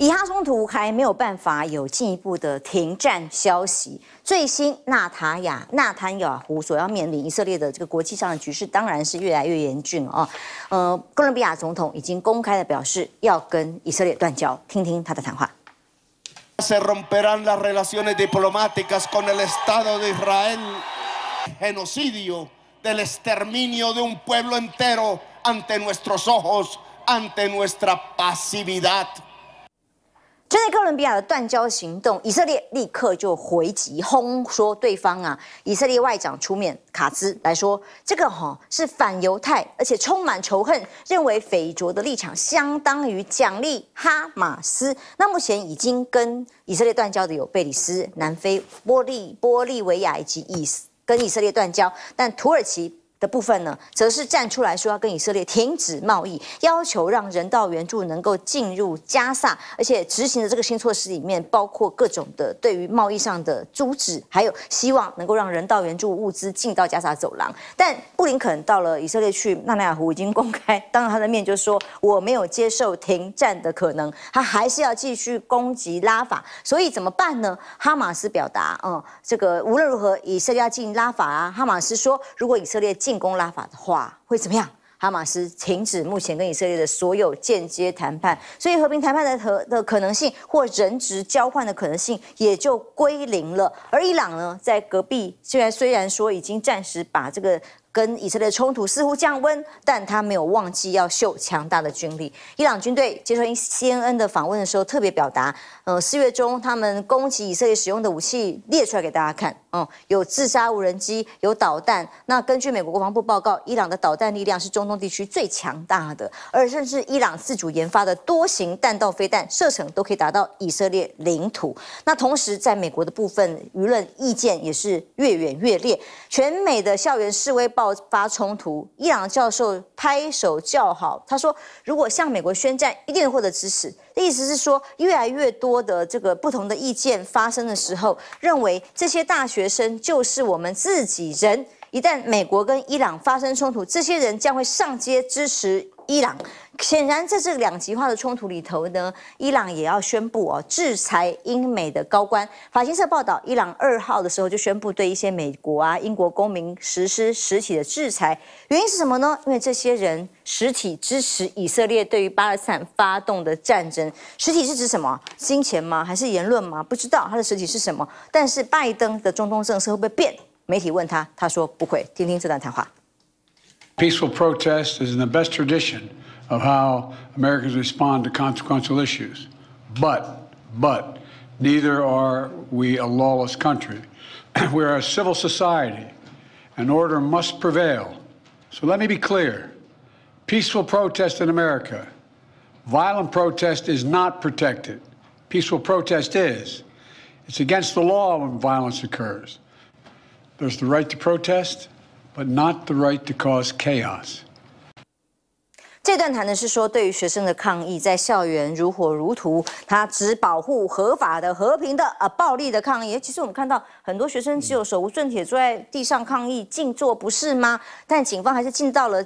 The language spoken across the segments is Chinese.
以哈冲突还没有办法有进一步的停战消息。最新纳塔亚纳坦雅胡所要面临以色列的这个国际上的局势，当然是越来越严峻了啊！呃，哥伦比亚总统已经公开的表示要跟以色列断交。听听他的谈话。针对哥伦比亚的断交行动，以色列立刻就回击，轰说对方啊，以色列外长出面卡兹来说，这个哈是反犹太，而且充满仇恨，认为匪卓的立场相当于奖励哈马斯。那目前已经跟以色列断交的有贝里斯、南非、玻利玻利维亚以及以跟以色列断交，但土耳其。的部分呢，则是站出来说要跟以色列停止贸易，要求让人道援助能够进入加沙，而且执行的这个新措施里面包括各种的对于贸易上的阻止，还有希望能够让人道援助物资进到加沙走廊。但布林肯到了以色列去，纳纳亚胡已经公开当着他的面就说：“我没有接受停战的可能，他还是要继续攻击拉法。”所以怎么办呢？哈马斯表达：“嗯，这个无论如何，以色列要进拉法啊！”哈马斯说：“如果以色列进，”进攻拉法的话会怎么样？哈马斯停止目前跟以色列的所有间接谈判，所以和平谈判的和的可能性或人质交换的可能性也就归零了。而伊朗呢，在隔壁现在虽然说已经暂时把这个。跟以色列冲突似乎降温，但他没有忘记要秀强大的军力。伊朗军队接受 C N N 的访问的时候，特别表达：，呃，四月中他们攻击以色列使用的武器列出来给大家看，哦，有自杀无人机，有导弹。那根据美国国防部报告，伊朗的导弹力量是中东地区最强大的，而甚至伊朗自主研发的多型弹道飞弹，射程都可以达到以色列领土。那同时，在美国的部分舆论意见也是越演越烈，全美的校园示威。爆发冲突，伊朗教授拍手叫好。他说：“如果向美国宣战，一定获得支持。”意思是说，越来越多的这个不同的意见发生的时候，认为这些大学生就是我们自己人。一旦美国跟伊朗发生冲突，这些人将会上街支持。伊朗显然在这两极化的冲突里头呢，伊朗也要宣布哦，制裁英美的高官。法新社报道，伊朗二号的时候就宣布对一些美国啊、英国公民实施实体的制裁。原因是什么呢？因为这些人实体支持以色列对于巴勒斯坦发动的战争。实体是指什么？金钱吗？还是言论吗？不知道他的实体是什么。但是拜登的中东政策会不会变？媒体问他，他说不会。听听这段谈话。Peaceful protest is in the best tradition of how Americans respond to consequential issues. But, but, neither are we a lawless country. we are a civil society, and order must prevail. So let me be clear peaceful protest in America, violent protest is not protected. Peaceful protest is. It's against the law when violence occurs. There's the right to protest, but not the right to cause chaos。这段谈的是说，对于学生的抗议在校园如火如荼，他只保护合法的、和平的、呃，暴力的抗议。其实我们看到很多学生只有手无寸铁坐在地上抗议静坐，不是吗？但警方还是进到了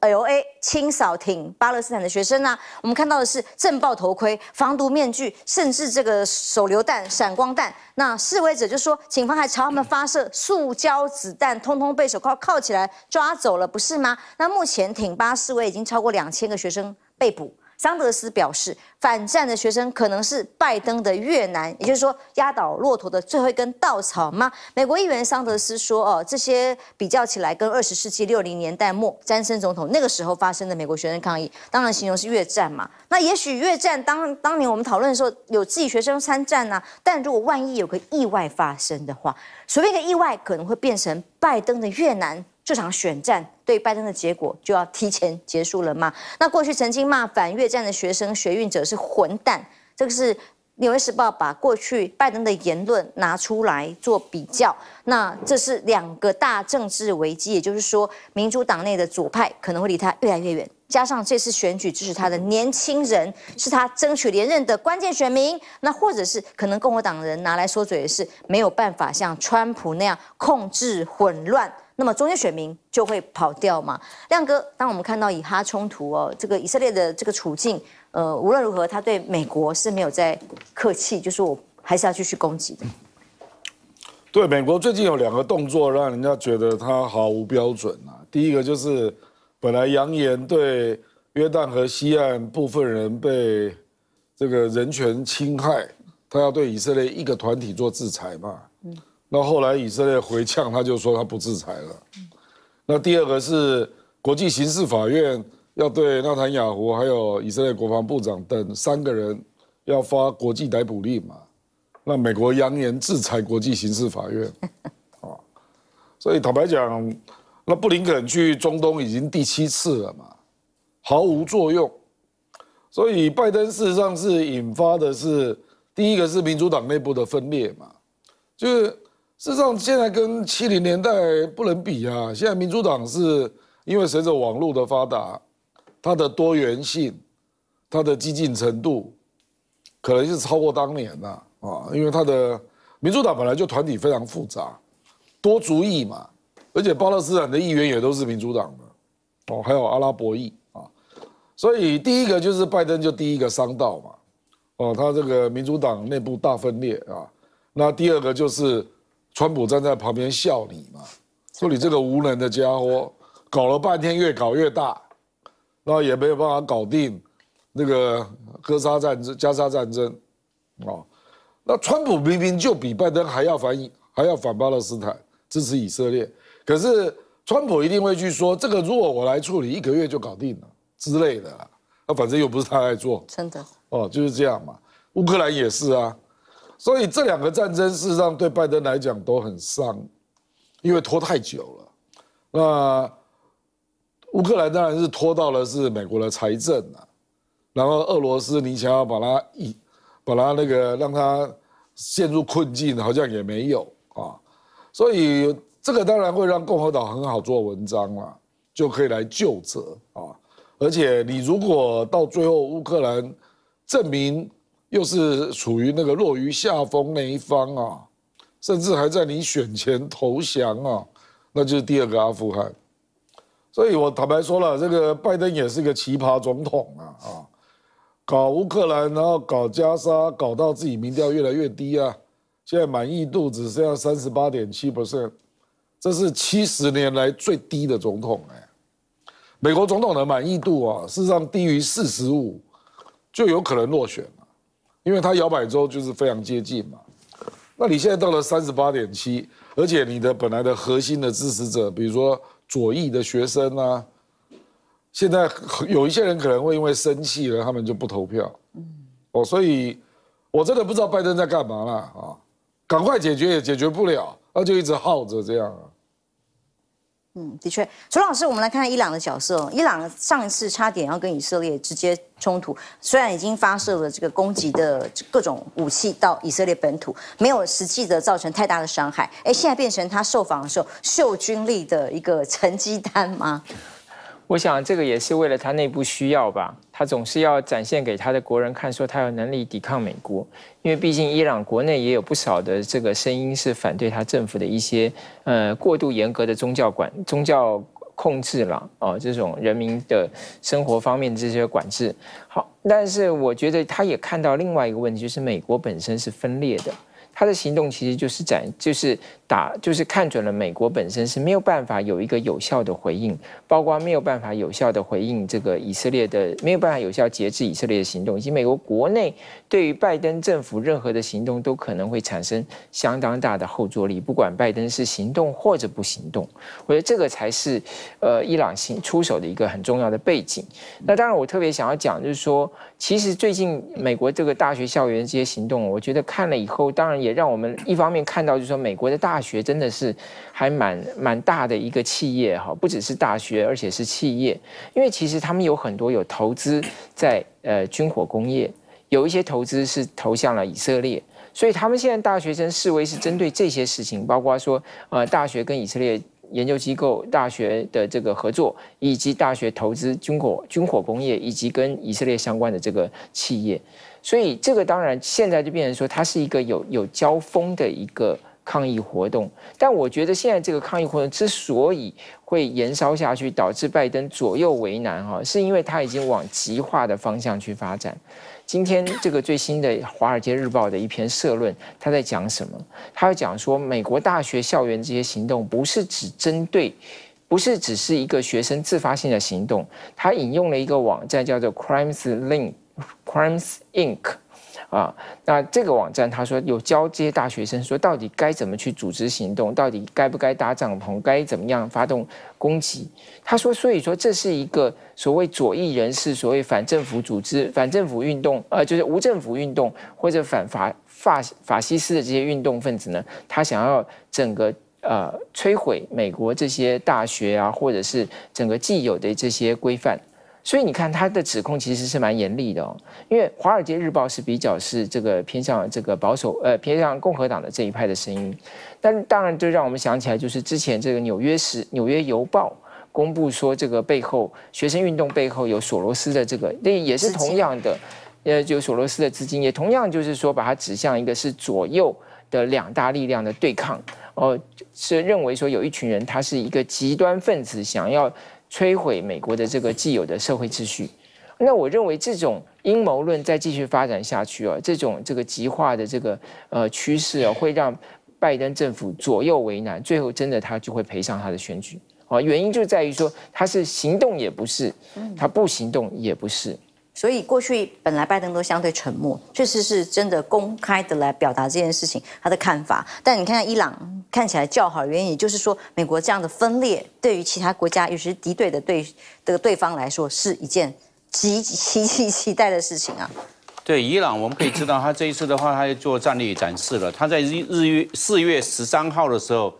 L A 清扫挺巴勒斯坦的学生啊。我们看到的是震爆头盔、防毒面具，甚至这个手榴弹、闪光弹。那示威者就说，警方还朝他们发射塑胶子弹，通通被手铐铐起来抓走了，不是吗？那目前挺巴示威已经超过两千个学生被捕。桑德斯表示，反战的学生可能是拜登的越南，也就是说，压倒骆驼的最后一根稻草吗？美国议员桑德斯说：“哦，这些比较起来，跟二十世纪六零年代末，詹森总统那个时候发生的美国学生抗议，当然形容是越战嘛。那也许越战当当年我们讨论的时候，有自己学生参战呐。但如果万一有个意外发生的话，随便一个意外，可能会变成拜登的越南。”这场选战对拜登的结果就要提前结束了吗？那过去曾经骂反越战的学生、学运者是混蛋，这个是《纽约时报》把过去拜登的言论拿出来做比较。那这是两个大政治危机，也就是说，民主党内的左派可能会离他越来越远。加上这次选举支持他的年轻人是他争取连任的关键选民。那或者是可能共和党人拿来说嘴的是没有办法像川普那样控制混乱。那么中间选民就会跑掉嘛？亮哥，当我们看到以哈冲突哦，这个以色列的这个处境，呃，无论如何，他对美国是没有在客气，就是我还是要继续攻击的。对美国最近有两个动作，让人家觉得他毫无标准啊。第一个就是，本来扬言对约旦河西岸部分人被这个人权侵害，他要对以色列一个团体做制裁嘛。嗯。那后来以色列回呛，他就说他不制裁了。那第二个是国际刑事法院要对纳坦雅胡还有以色列国防部长等三个人要发国际逮捕令嘛？那美国扬言制裁国际刑事法院 啊，所以坦白讲，那布林肯去中东已经第七次了嘛，毫无作用。所以拜登事实上是引发的是第一个是民主党内部的分裂嘛，就是。事实上，现在跟七零年代不能比啊！现在民主党是因为随着网络的发达，它的多元性、它的激进程度，可能是超过当年了啊！因为它的民主党本来就团体非常复杂，多族裔嘛，而且巴勒斯坦的议员也都是民主党的哦，还有阿拉伯裔啊，所以第一个就是拜登就第一个伤到嘛，哦，他这个民主党内部大分裂啊，那第二个就是。川普站在旁边笑你嘛，说你这个无能的家伙，搞了半天越搞越大，那也没有办法搞定，那个哥沙战争加沙战争，啊，那川普明明就比拜登还要反以，还要反巴勒斯坦，支持以色列，可是川普一定会去说，这个如果我来处理，一个月就搞定了之类的，那反正又不是他在做，真的，哦，就是这样嘛，乌克兰也是啊。所以这两个战争事实上对拜登来讲都很伤，因为拖太久了。那乌克兰当然是拖到了是美国的财政啊，然后俄罗斯你想要把它一把它那个让它陷入困境，好像也没有啊。所以这个当然会让共和党很好做文章啦，就可以来救责啊。而且你如果到最后乌克兰证明，又是处于那个落于下风那一方啊，甚至还在你选前投降啊，那就是第二个阿富汗。所以我坦白说了，这个拜登也是一个奇葩总统啊啊，搞乌克兰，然后搞加沙，搞到自己民调越来越低啊，现在满意度只剩下三十八点七 percent，这是七十年来最低的总统哎。美国总统的满意度啊，事实上低于四十五，就有可能落选了。因为他摇摆州就是非常接近嘛，那你现在到了三十八点七，而且你的本来的核心的支持者，比如说左翼的学生啊，现在有一些人可能会因为生气了，他们就不投票。嗯，哦，所以我真的不知道拜登在干嘛啦。啊！赶快解决也解决不了，那就一直耗着这样啊。嗯，的确，楚老师，我们来看看伊朗的角色。伊朗上一次差点要跟以色列直接冲突，虽然已经发射了这个攻击的各种武器到以色列本土，没有实际的造成太大的伤害。哎，现在变成他受访的时候秀军力的一个成绩单吗？我想这个也是为了他内部需要吧。他总是要展现给他的国人看，说他有能力抵抗美国，因为毕竟伊朗国内也有不少的这个声音是反对他政府的一些，呃过度严格的宗教管宗教控制了哦，这种人民的生活方面这些管制。好，但是我觉得他也看到另外一个问题，就是美国本身是分裂的。他的行动其实就是展，就是打，就是看准了美国本身是没有办法有一个有效的回应，包括没有办法有效的回应这个以色列的，没有办法有效节制以色列的行动，以及美国国内对于拜登政府任何的行动都可能会产生相当大的后坐力，不管拜登是行动或者不行动，我觉得这个才是，呃，伊朗行出手的一个很重要的背景。那当然，我特别想要讲就是说，其实最近美国这个大学校园这些行动，我觉得看了以后，当然。也让我们一方面看到，就是说，美国的大学真的是还蛮蛮大的一个企业哈，不只是大学，而且是企业，因为其实他们有很多有投资在呃军火工业，有一些投资是投向了以色列，所以他们现在大学生示威是针对这些事情，包括说呃大学跟以色列研究机构大学的这个合作，以及大学投资军火军火工业，以及跟以色列相关的这个企业。所以这个当然现在就变成说，它是一个有有交锋的一个抗议活动。但我觉得现在这个抗议活动之所以会延烧下去，导致拜登左右为难哈，是因为他已经往极化的方向去发展。今天这个最新的《华尔街日报》的一篇社论，他在讲什么？他讲说美国大学校园这些行动不是只针对，不是只是一个学生自发性的行动。他引用了一个网站叫做 Crimes Link。Crimes Inc，啊，那这个网站他说有交接大学生，说到底该怎么去组织行动，到底该不该搭帐篷，该怎么样发动攻击？他说，所以说这是一个所谓左翼人士，所谓反政府组织、反政府运动，呃，就是无政府运动或者反法法法西斯的这些运动分子呢，他想要整个呃摧毁美国这些大学啊，或者是整个既有的这些规范。所以你看，他的指控其实是蛮严厉的哦，因为《华尔街日报》是比较是这个偏向这个保守，呃，偏向共和党的这一派的声音。但当然，就让我们想起来，就是之前这个《纽约时》《纽约邮报》公布说，这个背后学生运动背后有索罗斯的这个，那也是同样的，呃，就索罗斯的资金，也同样就是说，把它指向一个是左右的两大力量的对抗，哦，是认为说有一群人他是一个极端分子，想要。摧毁美国的这个既有的社会秩序，那我认为这种阴谋论再继续发展下去啊，这种这个极化的这个呃趋势啊，会让拜登政府左右为难，最后真的他就会赔上他的选举啊。原因就在于说，他是行动也不是，他不行动也不是。所以过去本来拜登都相对沉默，确实是真的公开的来表达这件事情他的看法。但你看看伊朗看起来较好，原因也就是说美国这样的分裂，对于其他国家，尤其是敌对的对这个对方来说是一件极其期待的事情啊。对伊朗，我们可以知道他这一次的话，他做战略展示了。他在日日月四月十三号的时候，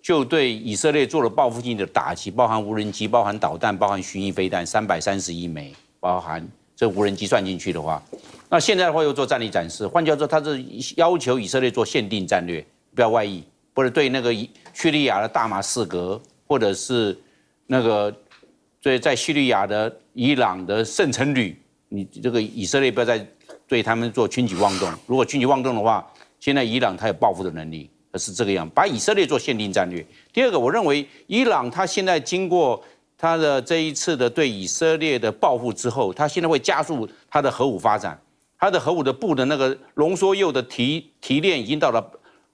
就对以色列做了报复性的打击，包含无人机，包含导弹，包含巡弋飞弹三百三十一枚，包含。这无人机算进去的话，那现在的话又做战力展示。换句话说，他是要求以色列做限定战略，不要外溢，或者对那个叙利亚的大马士革，或者是那个对在叙利亚的伊朗的圣城旅，你这个以色列不要再对他们做轻举妄动。如果轻举妄动的话，现在伊朗他有报复的能力，是这个样。把以色列做限定战略。第二个，我认为伊朗他现在经过。他的这一次的对以色列的报复之后，他现在会加速他的核武发展。他的核武的布的那个浓缩铀的提提炼已经到了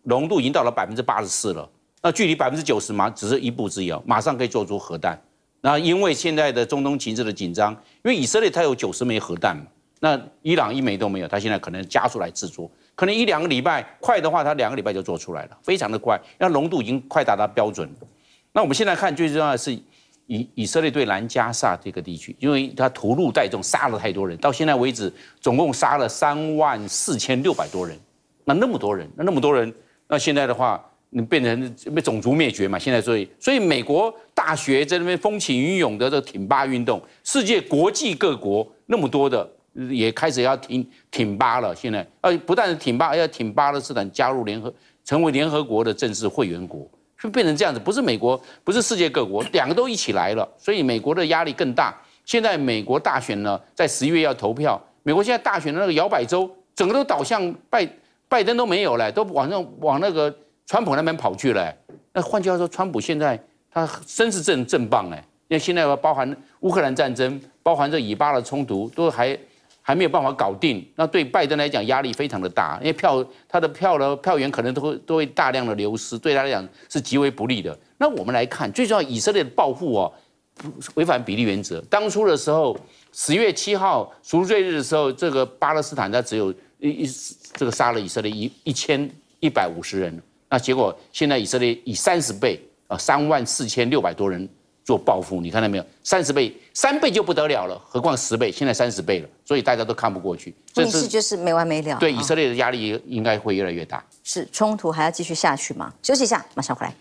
浓度，已经到了百分之八十四了。那距离百分之九十嘛，只是一步之遥，马上可以做出核弹。那因为现在的中东情势的紧张，因为以色列它有九十枚核弹嘛，那伊朗一枚都没有，它现在可能加速来制作，可能一两个礼拜，快的话它两个礼拜就做出来了，非常的快。那浓度已经快达到标准了。那我们现在看最重要的是。以以色列对南加沙这个地区，因为他屠戮带众，杀了太多人，到现在为止，总共杀了三万四千六百多人。那那么多人，那那么多人，那现在的话，你变成被种族灭绝嘛？现在所以，所以美国大学在那边风起云涌的这挺巴运动，世界国际各国那么多的也开始要挺挺巴了。现在，呃，不但是挺巴，要挺巴，巴勒斯坦加入联合，成为联合国的正式会员国。就变成这样子，不是美国，不是世界各国，两个都一起来了，所以美国的压力更大。现在美国大选呢，在十一月要投票，美国现在大选的那个摇摆州，整个都倒向拜拜登都没有了，都往上往那个川普那边跑去了。那换句话说，川普现在他真是正正棒哎，因为现在要包含乌克兰战争，包含这以巴的冲突，都还。还没有办法搞定，那对拜登来讲压力非常的大，因为票他的票呢票源可能都会都会大量的流失，对他来讲是极为不利的。那我们来看，最重要以色列的报复哦，违反比例原则。当初的时候，十月七号赎罪日的时候，这个巴勒斯坦他只有一一这个杀了以色列一一千一百五十人，那结果现在以色列以三十倍啊三万四千六百多人。做报复，你看到没有？三十倍、三倍就不得了了，何况十倍，现在三十倍了，所以大家都看不过去。这事就是没完没了。对，以色列的压力应该会越来越大。是，冲突还要继续下去吗？休息一下，马上回来。